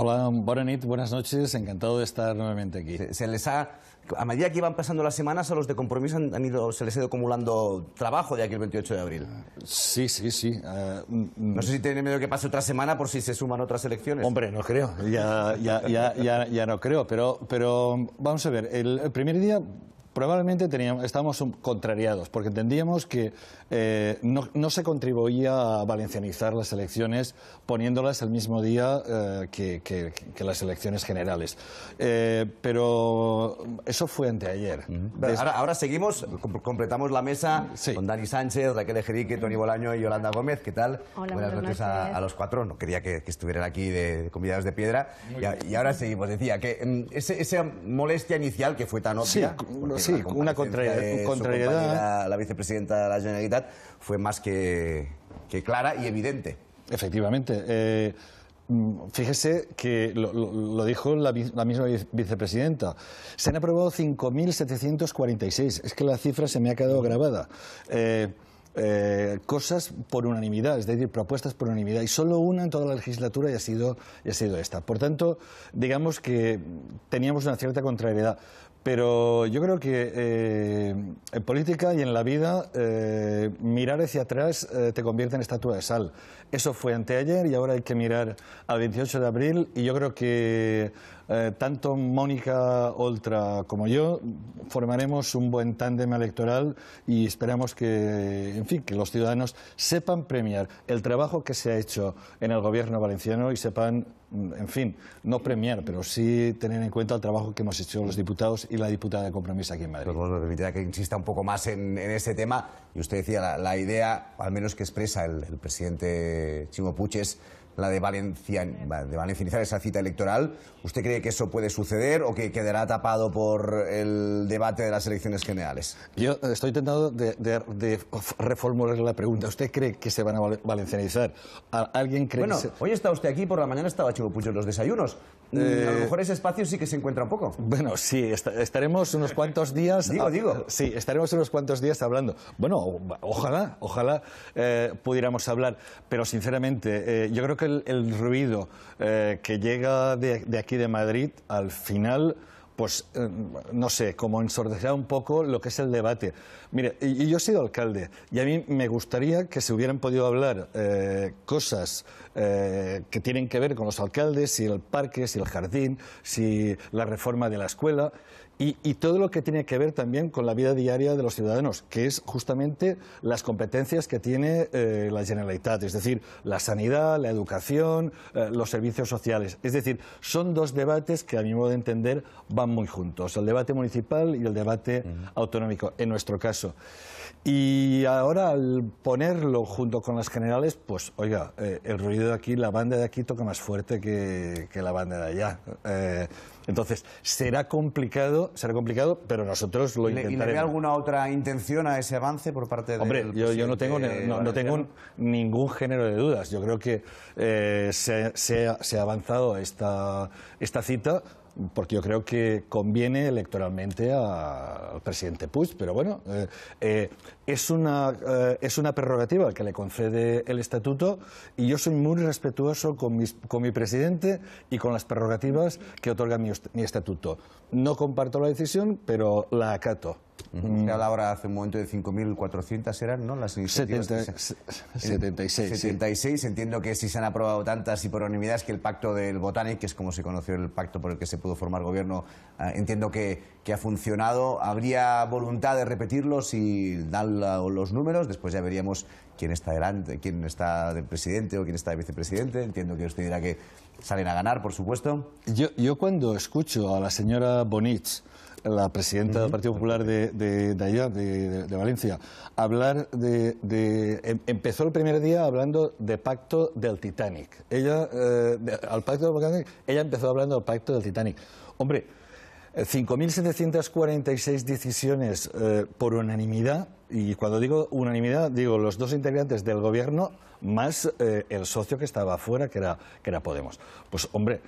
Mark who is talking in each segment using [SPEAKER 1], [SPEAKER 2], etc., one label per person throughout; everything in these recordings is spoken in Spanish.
[SPEAKER 1] Hola, buenas noches, buenas noches, encantado de estar nuevamente aquí. Se, les ha, a medida que iban pasando las semanas, a los de compromiso han, ido, se les ha ido acumulando trabajo de aquí el 28 de abril. sí, sí, sí. Eh,
[SPEAKER 2] mm, mm. no sé si
[SPEAKER 1] tiene miedo que pase otra semana por si se suman otras elecciones. Hombre, no
[SPEAKER 2] creo, ya, ya, ya, no creo, pero, pero vamos a ver, el primer día probablemente teníamos, estábamos contrariados, porque entendíamos que eh, no, se contribuía a valencianizar las elecciones poniéndolas el mismo día eh,
[SPEAKER 1] que, las elecciones generales. Eh, pero eso fue anteayer. ahora, seguimos, completamos la mesa con Dani Sánchez, Raquel Ejerique, Tony Bolaño y Yolanda Gómez. ¿Qué tal? buenas, noches, a, los cuatro. No quería que, estuvieran aquí de, de convidados de piedra. Y, ahora seguimos. Decía que mm, ese, esa molestia inicial que fue tan obvia sí, una contrariedad. la vicepresidenta de la Generalitat fue más que, clara y evidente. Efectivamente. Eh, mm, fíjese
[SPEAKER 2] que lo, dijo la, misma vicepresidenta. Se han aprobado 5.746. Es que la cifra se me ha quedado grabada. Eh, eh, cosas por unanimidad, es decir, propuestas por unanimidad, y solo una en toda la legislatura y ha sido esta. Por tanto, digamos que teníamos una cierta contrariedad. Pero yo creo que eh, en política y en la vida eh, mirar hacia atrás eh, te convierte en estatua de sal. Eso fue anteayer y ahora hay que mirar al 28 de abril y yo creo que eh, tanto Mónica Oltra como yo formaremos un buen tándem electoral y esperamos que, en fin, que los ciudadanos sepan premiar el trabajo que se ha hecho en el gobierno valenciano y sepan, mm, en
[SPEAKER 1] fin, no premiar, pero sí tener en cuenta el trabajo que hemos hecho los diputados y la diputada de compromiso aquí en Madrid. Pues bueno, que insista un poco más en, ese tema. Y usted decía, la, idea, al menos que expresa el, presidente Chimo es la de, de valencianizar esa cita electoral. ¿Usted cree que eso puede suceder o que quedará tapado por el debate de las elecciones generales? Yo estoy intentando de, reformular la pregunta. ¿Usted cree que se van a valencianizar? ¿Alguien cree bueno, hoy está usted aquí, por la mañana estaba Chimo en los desayunos. Mm, a lo eh, mejor ese espacio sí que se encuentra un poco. Bueno,
[SPEAKER 2] sí, estaremos unos cuantos días. digo, digo. Sí, estaremos unos cuantos días hablando. Bueno, ojalá, ojalá eh, pudiéramos hablar, pero sinceramente, eh, yo creo que el, ruido que llega de, de, aquí de Madrid al final pues eh, no sé, como ensordecerá un poco lo que es el debate. Mire, y, yo he sido alcalde y a mí me gustaría que se hubieran podido hablar eh, cosas eh, que tienen que ver con los alcaldes, si el parque, si el jardín, si la reforma de la escuela. Y, todo lo que tiene que ver también con la vida diaria de los ciudadanos, que es justamente las competencias que tiene eh, la Generalitat, es decir, la sanidad, la educación, eh, los servicios sociales. Es decir, son dos debates que, a mi modo de entender, van muy juntos, el debate municipal y el debate autonómico, en nuestro caso. Y ahora, al ponerlo junto con las generales, pues, oiga, eh, el ruido de aquí, la banda de aquí toca más fuerte que, que la banda de allá. Entonces, será complicado, será complicado, pero nosotros lo intentaremos. le alguna
[SPEAKER 1] otra intención a ese avance por parte de Hombre,
[SPEAKER 2] yo, no tengo, ningún género de dudas. Yo creo que eh, se, ha, avanzado esta cita porque yo creo que conviene electoralmente al presidente Puig, pero bueno, eh, eh, es, una, eh, es una prerrogativa que le concede el estatuto y yo soy muy respetuoso con, con mi presidente y
[SPEAKER 1] con las prerrogativas que otorga mi estatuto. No comparto la decisión, pero la acato. Uh -huh. hace un momento de 5.400, ¿eran no? las iniciativas? 76. 76, entiendo que si se han aprobado tantas y por unanimidad que el pacto del Botanic, que es como se conoció el pacto por el que se pudo formar gobierno, eh, entiendo que, ha funcionado. ¿Habría voluntad de repetirlos si dan los números? Después ya veríamos quién está delante, quién está del presidente o quién está de vicepresidente. Entiendo que usted dirá que salen a ganar, por supuesto. Yo, yo cuando escucho a la señora Bonitz la presidenta del Partido
[SPEAKER 2] Popular de, allá, de, Valencia, hablar de, em, Empezó el primer día hablando de pacto del Titanic. Ella, eh, al pacto del Titanic, ella empezó hablando del pacto del Titanic. Hombre, 5.746 eh, decisiones eh, por unanimidad, y cuando digo unanimidad, digo los dos integrantes del gobierno más eh, el socio que estaba afuera, que era, que era Podemos. Pues hombre,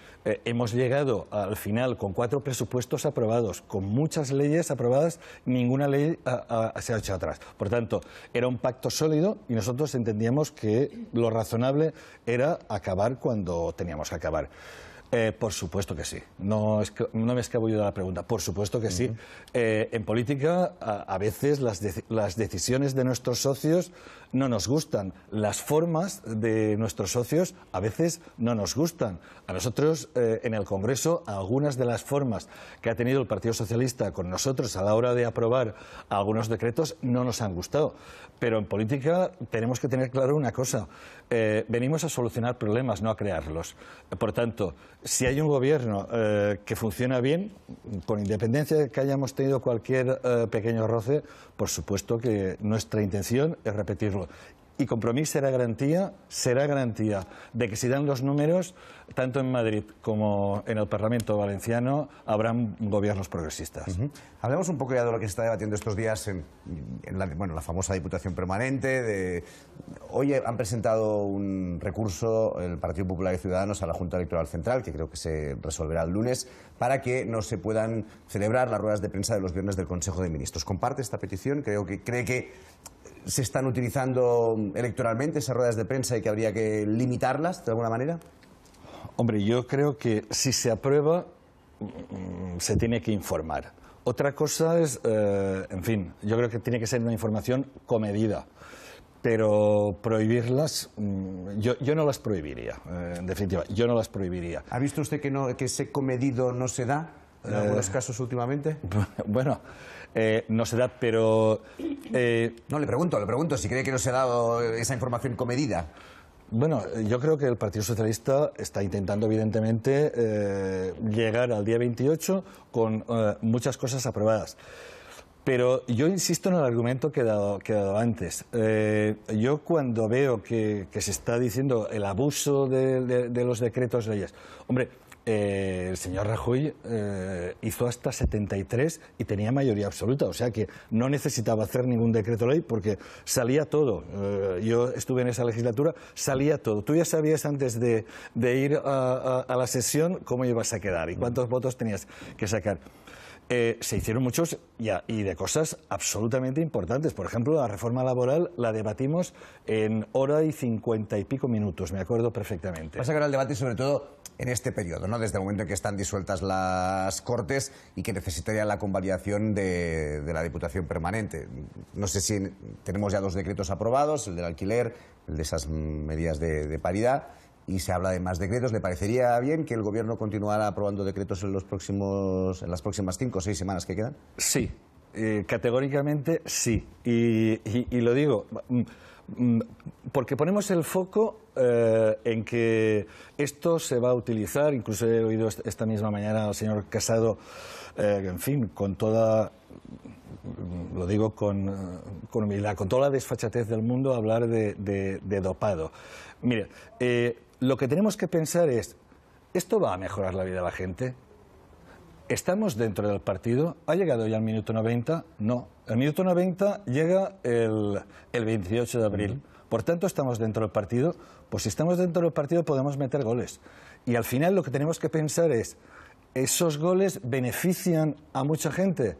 [SPEAKER 2] hemos llegado al final con cuatro presupuestos aprobados, con muchas leyes aprobadas, ninguna ley ah, ah, se ha hecho atrás. Por tanto, era un pacto sólido y nosotros entendíamos que lo razonable era acabar cuando teníamos que acabar. Eh, por supuesto que sí. No, es que, no de la pregunta. Por supuesto que sí. Eh, en política, a, veces las, las decisiones de nuestros socios no nos gustan, las formas de nuestros socios a veces no nos gustan. A nosotros eh, en el Congreso algunas de las formas que ha tenido el Partido Socialista con nosotros a la hora de aprobar algunos decretos no nos han gustado. Pero en política tenemos que tener claro una cosa, eh, venimos a solucionar problemas, no a crearlos. Por tanto, si hay un gobierno eh, que funciona bien, con independencia de que hayamos tenido cualquier pequeño roce, por supuesto que nuestra intención es repetirlo y compromiso será garantía, será garantía de que si dan los números, tanto en Madrid
[SPEAKER 1] como en el Parlamento valenciano, habrán gobiernos progresistas. Hablemos un poco ya de lo que se está debatiendo estos días en, la, famosa Diputación Permanente. De... Hoy han presentado un recurso el Partido Popular y Ciudadanos a la Junta Electoral Central, que creo que se resolverá el lunes, para que no se puedan celebrar las ruedas de prensa de los viernes del Consejo de Ministros. ¿Comparte esta petición? Creo que cree que se están utilizando electoralmente esas ruedas de prensa y que habría que limitarlas de alguna manera? Hombre, yo creo
[SPEAKER 2] que si se aprueba, mm, se tiene que informar. Otra cosa es, eh, en fin, yo creo que tiene que ser una información comedida. Pero prohibirlas, mm, yo, no las prohibiría, eh, en definitiva, yo no las prohibiría. ¿Ha visto usted
[SPEAKER 1] que, no, ese comedido no se da en eh, algunos casos últimamente? Bueno, eh, no se da, pero... Eh, no, le pregunto, le pregunto si cree que no se ha dado esa información comedida.
[SPEAKER 2] Bueno, yo creo que el Partido Socialista está intentando, evidentemente, eh, llegar al día 28 con muchas cosas aprobadas. Pero yo insisto en el argumento que he dado, antes. Eh, yo cuando veo que, se está diciendo el abuso de, los decretos leyes, hombre, eh, el señor Rajoy eh, hizo hasta 73 y tenía mayoría absoluta, o sea que no necesitaba hacer ningún decreto ley porque salía todo. yo estuve en esa legislatura, salía todo. Tú ya sabías antes de, ir a la sesión cómo ibas a quedar y cuántos votos tenías que sacar. Eh, se hicieron muchos y, y, de cosas absolutamente importantes. Por ejemplo, la reforma laboral la debatimos en hora y cincuenta y pico minutos, me acuerdo perfectamente.
[SPEAKER 1] Va a sacar el debate sobre todo en este periodo, ¿no? desde el momento en que están disueltas las Cortes y que necesitaría la convalidación de, la Diputación Permanente. No sé si tenemos ya dos decretos aprobados, el del alquiler, el de esas medidas de paridad y se habla de más decretos. ¿Le parecería bien que el Gobierno continuara aprobando decretos en, los próximos, en las próximas cinco o seis semanas que quedan?
[SPEAKER 2] Sí, eh, categóricamente sí. Y, lo digo, mm, mm, porque ponemos el foco eh, en que esto se va a utilizar, incluso he oído esta misma mañana al señor Casado, eh, en fin, con toda mm, lo digo con, con, humildad, con toda la desfachatez del mundo, hablar de, dopado. Mire, lo que tenemos que pensar es, ¿esto va a mejorar la vida de la gente? ¿Estamos dentro del partido? ¿Ha llegado ya el minuto 90? No. El minuto 90 llega el, el 28 de abril. Por tanto, estamos dentro del partido. Pues si estamos dentro del partido podemos meter goles. Y al final lo que tenemos que pensar es, ¿esos goles benefician a mucha gente?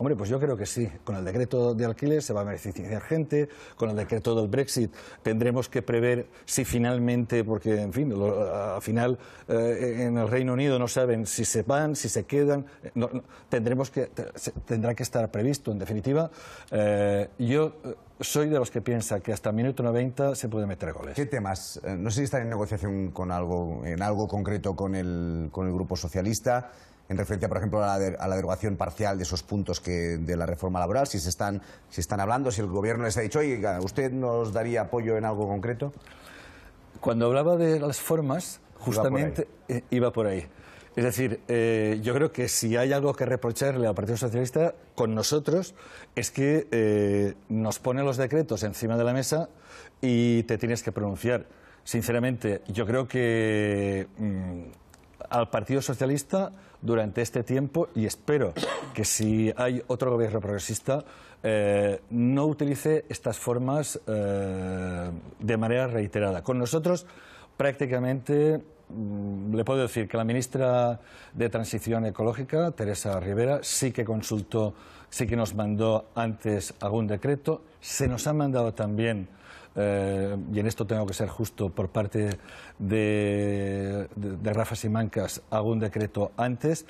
[SPEAKER 2] Hombre, pues yo creo que sí. Con el decreto de alquiler se va a beneficiar gente, con el decreto del Brexit tendremos que prever si finalmente, porque en fin, lo, al final eh, en el Reino Unido no saben si se van, si se quedan, tendremos que, tendrá que estar
[SPEAKER 1] previsto. En definitiva, eh, yo eh, soy de los que piensa que hasta el minuto 90 se puede meter goles. ¿Qué temas? No sé si están en negociación con algo, en algo concreto con el, con el Grupo Socialista en referencia, por ejemplo, a la, derogación parcial de esos puntos de la reforma laboral, si se están, si están hablando, si el gobierno les ha dicho, oiga, ¿usted nos daría apoyo en algo concreto? Cuando hablaba de las formas, justamente eh, iba por
[SPEAKER 2] ahí. Es decir, eh, yo creo que si hay algo que reprocharle al Partido Socialista con nosotros es que eh, nos pone los decretos encima de la mesa y te tienes que pronunciar. Sinceramente, yo creo que mm, al Partido Socialista durante este tiempo y espero que si hay otro gobierno progresista eh, no utilice estas formas eh, de manera reiterada. Con nosotros prácticamente mm, le puedo decir que la ministra de Transición Ecológica, Teresa Rivera, sí que consultó, sí que nos mandó antes algún decreto. Se nos ha mandado también eh, y en esto tengo que ser justo por parte de, de, de Rafa Simancas, hago un decreto antes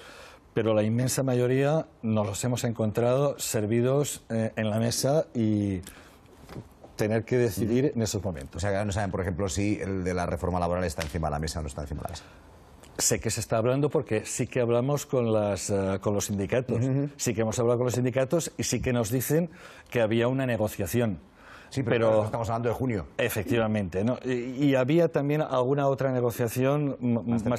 [SPEAKER 2] pero la inmensa mayoría nos los hemos encontrado
[SPEAKER 1] servidos eh, en la mesa y tener que decidir en esos momentos. O sea, que no saben, por ejemplo, si el de la reforma laboral está encima de la mesa o no está encima de la mesa. Sé que se
[SPEAKER 2] está hablando porque sí que hablamos con, las, eh, con los sindicatos, sí que hemos hablado con los sindicatos y sí que nos dicen que había una negociación. Sí, pero, estamos hablando de junio. Efectivamente. ¿no? Y, había también alguna otra negociación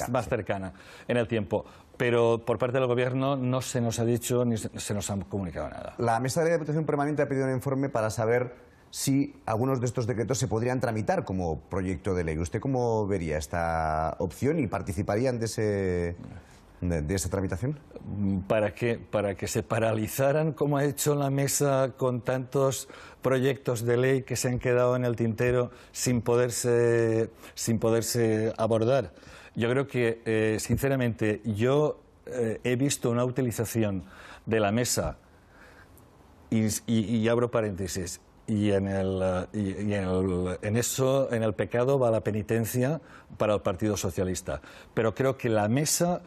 [SPEAKER 2] más, cercana,
[SPEAKER 1] en el tiempo pero por parte del Gobierno no se nos ha dicho ni se nos ha comunicado nada. La Mesa de la Diputación Permanente ha pedido un informe para saber si algunos de estos decretos se podrían tramitar como proyecto de ley. ¿Usted cómo vería esta opción y participarían de ese de, esa tramitación?
[SPEAKER 2] Para que, para que se paralizaran, como ha hecho la mesa con tantos proyectos de ley que se han quedado en el tintero sin poderse, sin poderse abordar. Yo creo que, eh, sinceramente, yo eh, he visto una utilización de la mesa, y, y abro paréntesis, eh, y, en, el, en, eso, en el pecado va la penitencia para el Partido Socialista. Pero creo que la mesa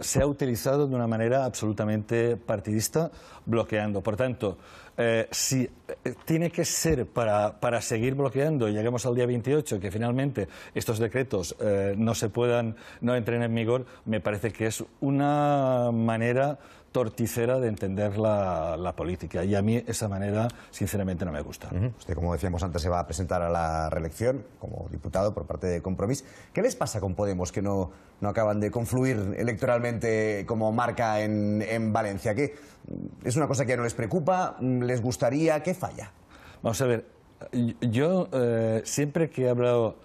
[SPEAKER 2] se ha utilizado de una manera absolutamente partidista, bloqueando. Por tanto, eh, si eh, tiene que ser para, seguir bloqueando y lleguemos al día 28, que finalmente estos decretos no se puedan, no entren en vigor, me parece que es una manera torticera de entender la,
[SPEAKER 1] política. Y a mí esa manera, sinceramente, no me gusta. Usted, como decíamos antes, se va a presentar a la reelección como diputado por parte de Compromís. ¿Qué les pasa con Podemos que no, acaban de confluir electoralmente como marca en, en Valencia? ¿Es una cosa que no les preocupa? ¿Les gustaría? ¿Qué falla? Vamos a ver, yo eh,
[SPEAKER 2] siempre que he hablado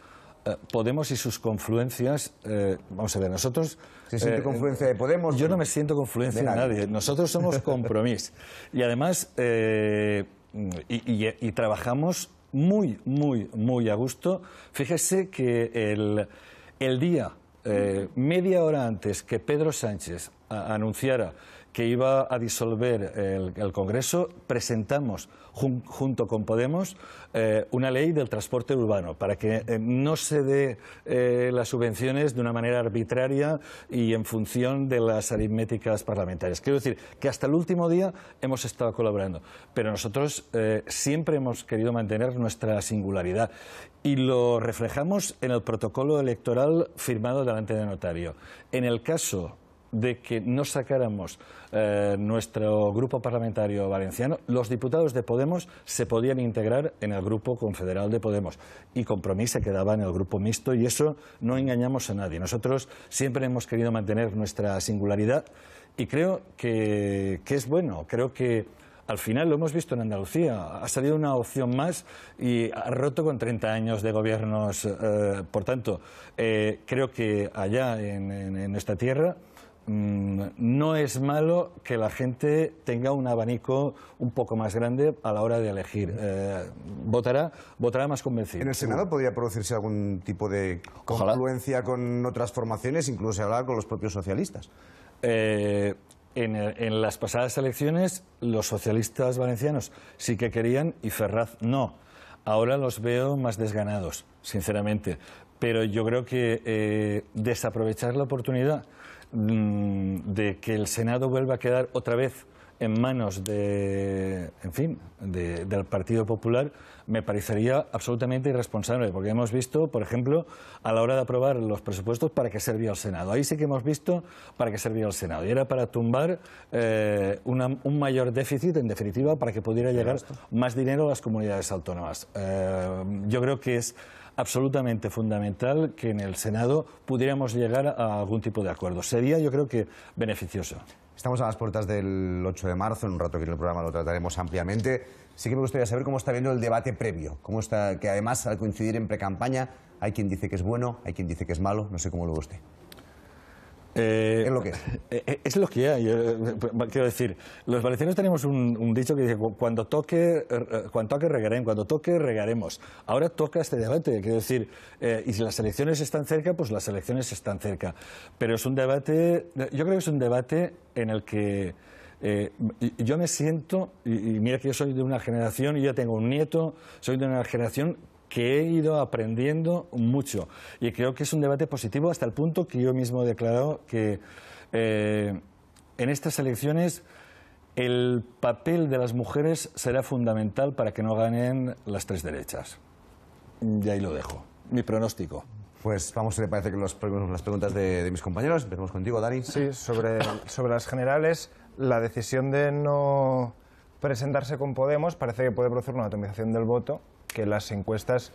[SPEAKER 2] eh, Podemos y sus confluencias, eh, vamos a ver, nosotros ¿Se siente confluencia eh, de Podemos? Yo no me siento confluencia de nadie. Nosotros somos compromiso. y además, eh, y, trabajamos muy, muy, muy a gusto. Fíjese que el, el día, eh, media hora antes que Pedro Sánchez anunciara que iba a disolver el, Congreso, presentamos junto con Podemos eh, una ley del transporte urbano para que eh, no se dé eh, las subvenciones de una manera arbitraria y en función de las aritméticas parlamentarias. Quiero decir que hasta el último día hemos estado colaborando, pero nosotros siempre hemos querido mantener nuestra singularidad y lo reflejamos en el protocolo electoral firmado delante de notario. En el caso de que no sacáramos eh, nuestro grupo parlamentario valenciano, los diputados de Podemos se podían integrar en el grupo confederal de Podemos y Compromís se quedaba en el grupo mixto y eso no engañamos a nadie. Nosotros siempre hemos querido mantener nuestra singularidad y creo que, es bueno, creo que al final lo hemos visto en Andalucía. Ha salido una opción más y ha roto con 30 años de gobiernos. Eh, por tanto, eh, creo que allá en esta tierra Mm, no es malo que la gente tenga un abanico
[SPEAKER 1] un poco más grande a la hora de elegir. Eh, votará, más convencido. ¿En el Senado podría producirse algún tipo de confluencia con otras formaciones, incluso hablar con los propios socialistas? Eh, en, las pasadas elecciones, los
[SPEAKER 2] socialistas valencianos sí que querían y Ferraz no. Ahora los veo más desganados, sinceramente. Pero yo creo que eh, desaprovechar la oportunidad Mm, de que el Senado vuelva a quedar otra vez en manos de, en fin, del Partido Popular me parecería absolutamente irresponsable, porque hemos visto, por ejemplo, a la hora de aprobar los presupuestos para que servía el Senado. Ahí sí que hemos visto para que servía el Senado. Y era para tumbar eh, un mayor déficit, en definitiva, para que pudiera llegar más dinero a las comunidades autónomas. Eh, yo creo que es absolutamente fundamental que en el Senado pudiéramos llegar a algún tipo
[SPEAKER 1] de acuerdo. Sería, yo creo que, beneficioso. Estamos a las puertas del 8 de marzo, en un rato que en el programa lo trataremos ampliamente. Sí que me gustaría saber cómo está viendo el debate previo, cómo está, que además al coincidir en precampaña hay quien dice que es bueno, hay quien dice que es malo, no sé cómo lo guste
[SPEAKER 2] es eh, lo que eh, es. lo que hay. Eh, quiero decir, los valencianos tenemos un, dicho que dice, cuando toque, cuando toque regaremos, cuando toque regaremos. Ahora toca este debate, quiero decir, y si las elecciones están cerca, pues las elecciones están cerca. Pero es un debate, yo creo que es un debate en el que... yo me siento, y, mira que yo soy de una generación, y yo tengo un nieto, soy de una generación que he ido aprendiendo mucho. Y creo que es un debate positivo hasta el punto que yo mismo he declarado que eh, en estas elecciones el papel de las mujeres será fundamental para que no ganen las tres derechas.
[SPEAKER 1] Y ahí lo dejo. Mi pronóstico. Pues vamos, si parece que las preguntas de, mis compañeros. Empezamos contigo, Dani. Sí, sobre, sobre las generales, la decisión de no presentarse con Podemos parece que puede producir una atomización del voto que las encuestas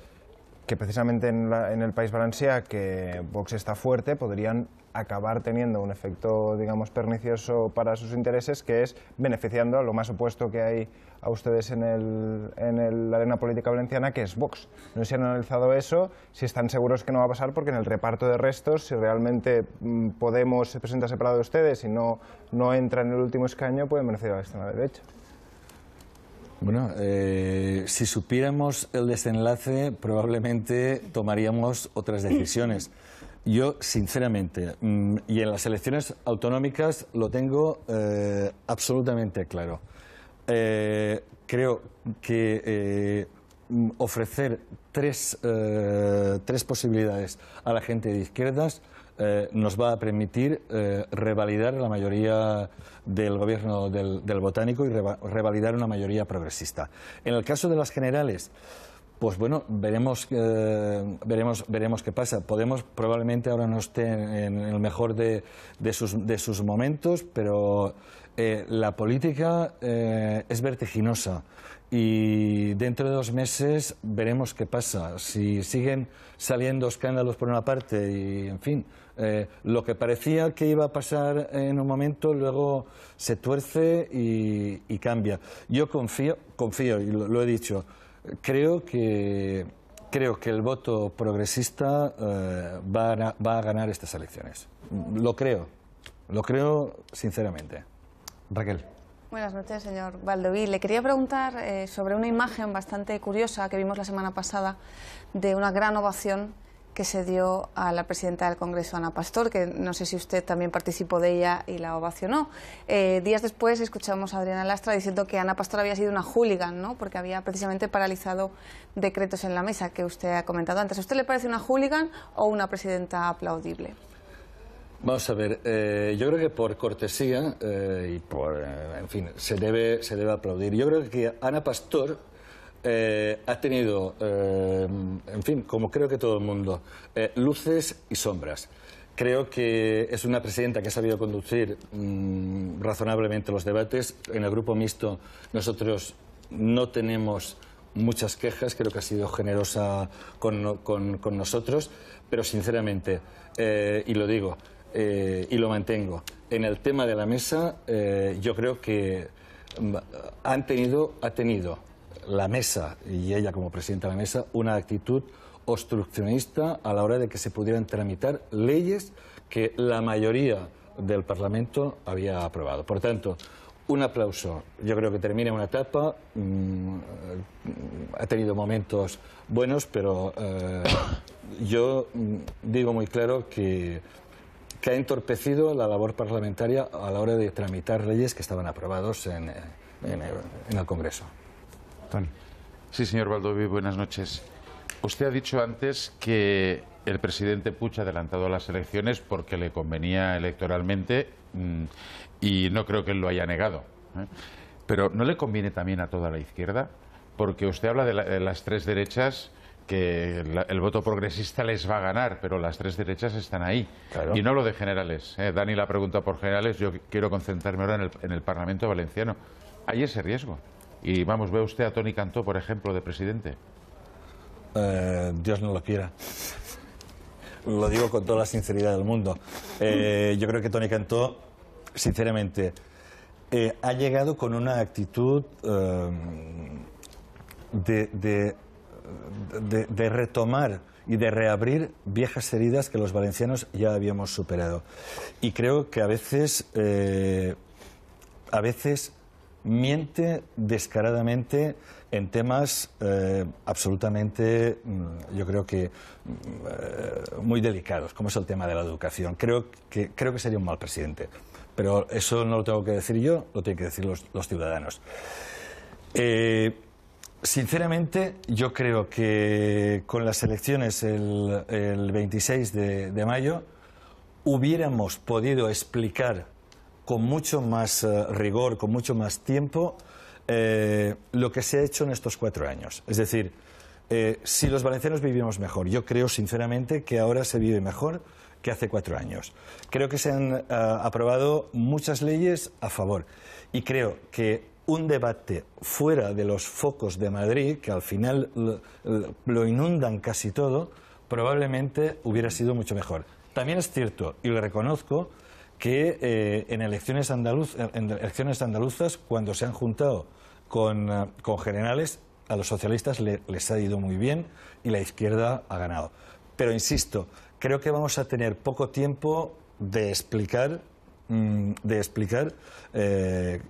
[SPEAKER 1] que precisamente en, el país valencia que Vox está fuerte, podrían acabar teniendo un efecto, digamos, pernicioso para sus intereses, que es beneficiando a lo más opuesto que hay a ustedes en, el, la arena política valenciana, que es Vox. No se han analizado eso, si están seguros que no va a pasar, porque en el reparto de restos, si realmente mm, Podemos se presenta separado de ustedes y no, no entra en el último escaño, pueden merecer a la extrema derecha.
[SPEAKER 2] Bueno, eh, si supiéramos el desenlace, probablemente tomaríamos otras decisiones. Yo, sinceramente, mm, y en las elecciones autonómicas lo tengo eh, absolutamente claro. Eh, creo que mm, ofrecer tres, tres posibilidades a la gente de izquierdas eh, nos va a permitir eh, revalidar la mayoría del gobierno del, botánico y revalidar una mayoría progresista. En el caso de las generales, pues bueno, veremos, eh, veremos, veremos qué pasa. Podemos probablemente ahora no esté en, el mejor de, de, sus, de sus momentos, pero la política es vertiginosa y dentro de dos meses veremos qué pasa. Si siguen saliendo escándalos por una parte y, en fin, eh, lo que parecía que iba a pasar en un momento luego se tuerce y, cambia. Yo confío, confío y lo, he dicho, creo que, creo que el voto progresista eh, va, va a ganar estas elecciones. Lo creo, lo creo sinceramente. Raquel.
[SPEAKER 3] Buenas noches, señor Valdoví. Le quería preguntar eh, sobre una imagen bastante curiosa que vimos la semana pasada de una gran ovación que se dio a la presidenta del Congreso, Ana Pastor, que no sé si usted también participó de ella y la ovacionó. Eh, días después escuchamos a Adriana Lastra diciendo que Ana Pastor había sido una hooligan, ¿no? porque había precisamente paralizado decretos en la mesa que usted ha comentado antes. ¿A usted le parece una hooligan o una presidenta aplaudible?
[SPEAKER 2] Vamos a ver, eh, yo creo que por cortesía eh, y por, eh, en fin, se debe, se debe aplaudir. Yo creo que Ana Pastor ha tenido, en fin, como creo que todo el mundo, luces y sombras. Creo que es una presidenta que ha sabido conducir mm, razonablemente los debates. En el grupo mixto nosotros no tenemos muchas quejas, creo que ha sido generosa con, con nosotros, pero sinceramente, y lo digo, eh, y lo mantengo. En el tema de la mesa, eh, yo creo que mm, han tenido, ha tenido la mesa y ella como presidenta de la mesa una actitud obstruccionista a la hora de que se pudieran tramitar leyes que la mayoría del Parlamento había aprobado. Por tanto, un aplauso. Yo creo que termina una etapa. Mm, ha tenido momentos buenos, pero eh, yo mm, digo muy claro que que ha entorpecido la labor parlamentaria a la hora de tramitar leyes que estaban aprobados en, el Congreso.
[SPEAKER 1] Sí, señor Baldoví, buenas noches. Usted ha dicho antes que el presidente Puig ha adelantado las elecciones porque le convenía electoralmente mm, y no creo que él lo haya negado. ¿eh? Pero ¿no le conviene también a toda la izquierda? Porque usted habla de las tres derechas que el, voto progresista les va a ganar, pero las tres derechas están ahí. Y no lo de generales. ¿eh? Dani la pregunta por generales, yo quiero concentrarme ahora en el, Parlamento valenciano. Hay ese riesgo. Y vamos, ve usted a Tony Cantó, por ejemplo, de presidente.
[SPEAKER 2] Eh, Dios no lo quiera. Lo digo con toda la sinceridad del mundo. Eh, yo creo que Tony Cantó, sinceramente, ha llegado con una actitud de de, retomar y de reabrir viejas heridas que los valencianos ya habíamos superado. Y creo que a veces, eh, a veces miente descaradamente en temas eh, absolutamente, mm, yo creo que mm, eh, muy delicados, como es el tema de la educación. Creo que, creo que sería un mal presidente, pero eso no lo tengo que decir yo, lo tienen que decir los, ciudadanos. Sinceramente, yo creo que con las elecciones el, 26 de, mayo hubiéramos podido explicar con mucho más eh, rigor, con mucho más tiempo, eh, lo que se ha hecho en estos cuatro años. Es decir, eh, si los valencianos vivimos mejor, yo creo sinceramente que ahora se vive mejor que hace cuatro años. Creo que se han aprobado muchas leyes a favor y creo que un debate fuera de los focos de Madrid, que al final lo, inundan casi todo, probablemente hubiera sido mucho mejor. También es cierto, y lo reconozco, que eh, en, elecciones en elecciones andaluzas, cuando se han juntado con, eh, con generales, a los socialistas les ha ido muy bien y la izquierda ha ganado. Pero insisto, creo que vamos a tener poco tiempo de explicar Mm, de explicar eh,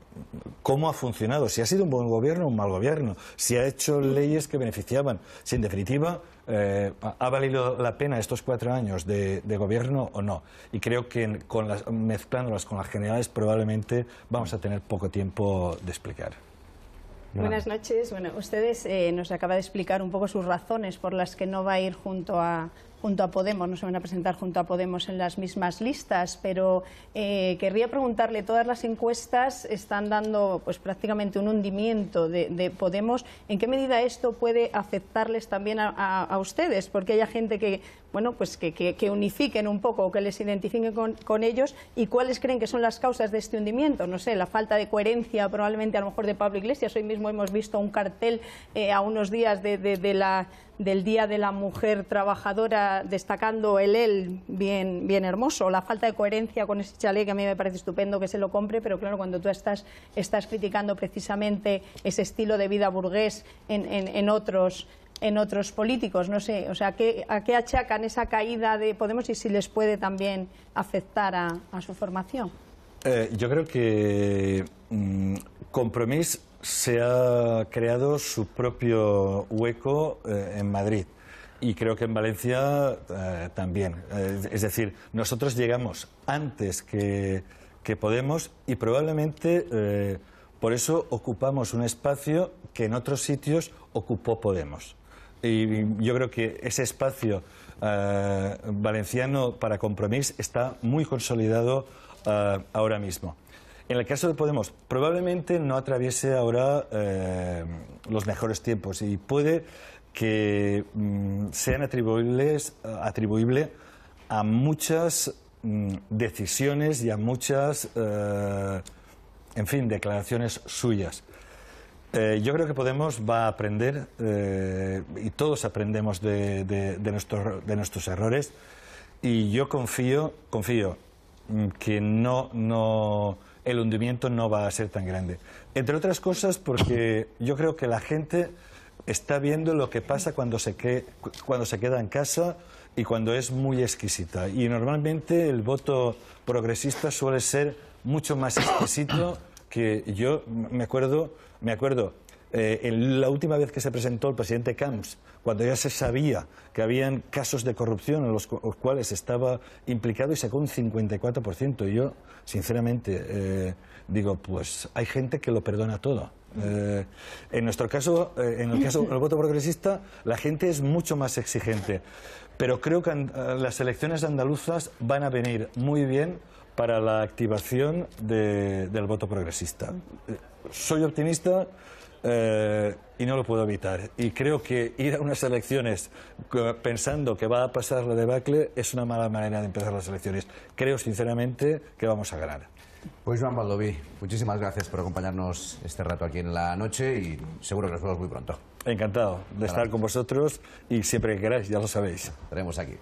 [SPEAKER 2] cómo ha funcionado, si ha sido un buen gobierno o un mal gobierno, si ha hecho leyes que beneficiaban, si en definitiva eh, ha valido la pena estos cuatro años de, gobierno o no. Y creo que con las, mezclándolas con las generales probablemente vamos a tener poco tiempo de explicar. Buenas
[SPEAKER 3] noches. Bueno, ustedes eh, nos acaba de explicar un poco sus razones por las que no va a ir junto a, junto a Podemos, no se van a presentar junto a Podemos en las mismas listas, pero eh, querría preguntarle, todas las encuestas están dando pues, prácticamente un hundimiento de, Podemos, ¿en qué medida esto puede afectarles también a, ustedes? Porque hay gente que, bueno, pues que, unifiquen un poco o que les identifiquen con, ellos y cuáles creen que son las causas de este hundimiento, no sé, la falta de coherencia probablemente a lo mejor de Pablo Iglesias, hoy mismo hemos visto un cartel eh, a unos días de la del Día de la Mujer Trabajadora, destacando el él bien, bien hermoso, la falta de coherencia con ese chalet que a mí me parece estupendo que se lo compre, pero claro, cuando tú estás, estás criticando precisamente ese estilo de vida burgués en, otros en otros políticos, no sé, o sea, ¿qué, ¿a qué achacan esa caída de Podemos y si les puede también afectar a, su formación?
[SPEAKER 2] Eh, yo creo que mm, compromiso se ha creado su propio hueco eh, en Madrid y creo que en Valencia eh, también. es decir, nosotros llegamos antes que, que Podemos y probablemente eh, por eso ocupamos un espacio que en otros sitios ocupó Podemos. Y yo creo que ese espacio valenciano para compromiso está muy consolidado ahora mismo. En el caso de Podemos, probablemente no atraviese ahora eh, los mejores tiempos y puede que mm, sean atribuibles, atribuible a muchas mm, decisiones y a muchas, eh, en fin, declaraciones suyas. Eh, yo creo que Podemos va a aprender, y todos aprendemos de, de nuestros errores, y yo confío, confío mm, que no, no el hundimiento no va a ser tan grande. Entre otras cosas porque yo creo que la gente está viendo lo que pasa cuando se, queda en casa y cuando es muy exquisita. Y normalmente el voto progresista suele ser mucho más exquisito que yo me acuerdo, me acuerdo eh, la última vez que se presentó el presidente Camps, cuando ya se sabía que habían casos de corrupción en los, cuales estaba implicado y sacó un 54%. Y yo, sinceramente, eh, digo, pues hay gente que lo perdona todo. Eh, en nuestro caso, en el caso del voto progresista, la gente es mucho más exigente. Pero creo que las elecciones andaluzas van a venir muy bien para la activación del voto progresista. Soy optimista. Eh, y no lo puedo evitar. Y creo que ir a unas elecciones eh, pensando que va a pasar la debacle es una mala manera de empezar las elecciones. Creo sinceramente
[SPEAKER 1] que vamos a ganar. Pues Juan Baldoví, muchísimas gracias por acompañarnos este rato aquí en la noche y seguro que nos vemos muy pronto. Encantado de estar con vosotros y siempre que queráis, ya lo sabéis. Estaremos aquí.